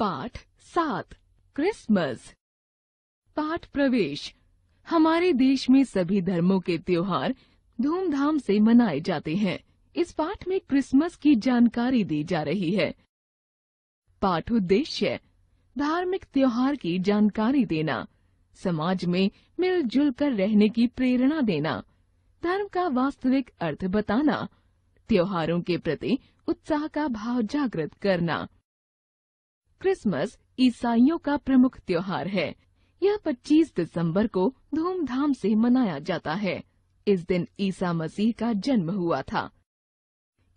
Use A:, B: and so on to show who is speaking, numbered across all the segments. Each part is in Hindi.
A: पाठ सात क्रिसमस पाठ प्रवेश हमारे देश में सभी धर्मों के त्योहार धूमधाम से मनाए जाते हैं इस पाठ में क्रिसमस की जानकारी दी जा रही है पाठ उद्देश्य धार्मिक त्योहार की जानकारी देना समाज में मिलजुल कर रहने की प्रेरणा देना धर्म का वास्तविक अर्थ बताना त्योहारों के प्रति उत्साह का भाव जागृत करना क्रिसमस ईसाइयों का प्रमुख त्योहार है यह 25 दिसंबर को धूमधाम से मनाया जाता है इस दिन ईसा मसीह का जन्म हुआ था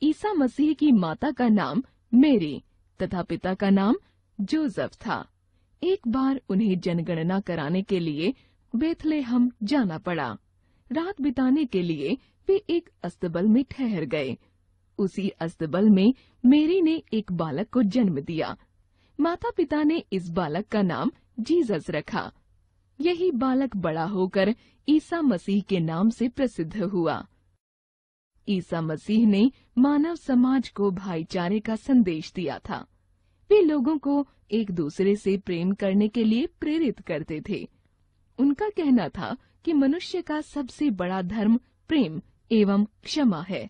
A: ईसा मसीह की माता का नाम मेरी तथा पिता का नाम जोसेफ था एक बार उन्हें जनगणना कराने के लिए बेथलेहम जाना पड़ा रात बिताने के लिए वे एक अस्तबल में ठहर गए उसी अस्तबल में मेरी ने एक बालक को जन्म दिया माता पिता ने इस बालक का नाम जीसस रखा यही बालक बड़ा होकर ईसा मसीह के नाम से प्रसिद्ध हुआ ईसा मसीह ने मानव समाज को भाईचारे का संदेश दिया था वे लोगों को एक दूसरे से प्रेम करने के लिए प्रेरित करते थे उनका कहना था कि मनुष्य का सबसे बड़ा धर्म प्रेम एवं क्षमा है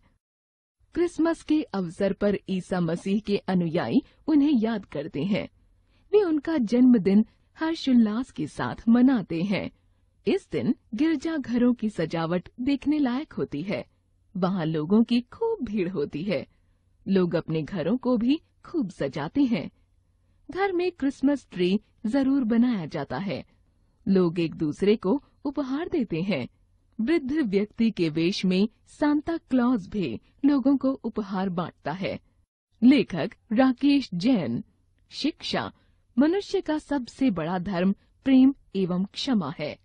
A: क्रिसमस के अवसर पर ईसा मसीह के अनुयायी उन्हें याद करते हैं वे उनका जन्मदिन हर्षोल्लास के साथ मनाते हैं इस दिन गिरजा घरों की सजावट देखने लायक होती है वहाँ लोगों की खूब भीड़ होती है लोग अपने घरों को भी खूब सजाते हैं घर में क्रिसमस ट्री जरूर बनाया जाता है लोग एक दूसरे को उपहार देते हैं वृद्ध व्यक्ति के वेश में सांता क्लॉज भी लोगों को उपहार बांटता है लेखक राकेश जैन शिक्षा मनुष्य का सबसे बड़ा धर्म प्रेम एवं क्षमा है